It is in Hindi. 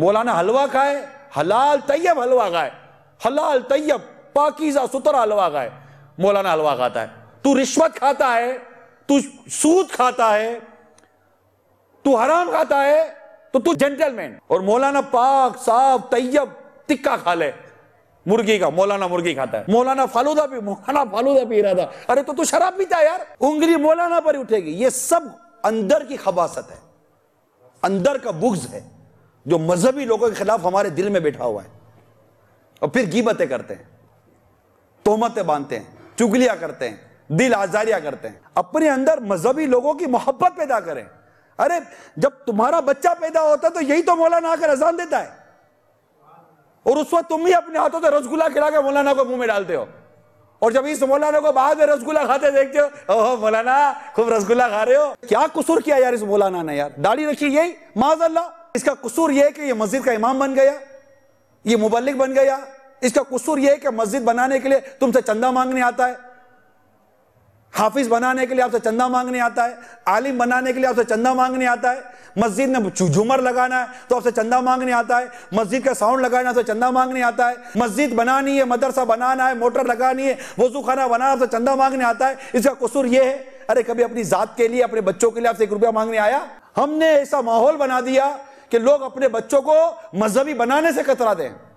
मौलाना हलवा खाए हलाल तैयब हलवा खाए हलाल तैयब पाकिजा सुतरा हलवा खाए मौलाना हलवा खाता है तू रिश्वत खाता है तू सूद खाता है तू हराम खाता है तो तू जेंटलमैन और मौलाना पाक साफ तैयब तिक्का खा ले मुर्गी का मौलाना मुर्गी खाता है मौलाना फालूदा भी मौलाना फालूदा पी रहा था अरे तो तू शराब पीता है यार उंगली मौलाना पर उठेगी ये सब अंदर की खबासत है अंदर का बुग्ज है जो मजहबी लोगों के खिलाफ हमारे दिल में बैठा हुआ है और फिर गिबतें करते हैं तोहमतें बांधते हैं चुगलियां करते हैं दिल आजारियां करते हैं अपने अंदर मजहबी लोगों की मोहब्बत पैदा करें अरे जब तुम्हारा बच्चा पैदा होता है तो यही तो मौलाना आकर अजान देता है और उस वक्त तुम ही अपने हाथों से रसगुल्ला खिला के मौलाना को मुंह में डालते हो और जब इस मौलाना को बाद में रसगुल्ला खाते देखते हो ओहो मौलाना खूब रसगुल्ला खा रहे हो क्या कसूर किया यार इस मौलाना ने यार दाढ़ी रखी यही माजल्ला इसका कसूर यह है कि यह मस्जिद का इमाम बन गया यह मुबलिक बन गया इसका कसूर यह है कि मस्जिद बनाने के लिए तुमसे चंदा मांगने आता है हाफिज बनाने के लिए आपसे चंदा मांगने आता है आलिम बनाने के लिए आपसे चंदा मांगने आता है मस्जिद में झूमर लगाना है तो आपसे चंदा मांगने आता है मस्जिद का साउंड लगाना है तो चंदा मांगने आता है मस्जिद बनानी है मदरसा बनाना है मोटर लगानी है वजू खाना बनाना आपसे चंदा मांगने आता है इसका कसूर यह है अरे कभी अपनी जात के लिए अपने बच्चों के लिए आपसे एक रुपया मांगने आया हमने ऐसा माहौल बना दिया कि लोग अपने बच्चों को मजहबी बनाने से कतरा दें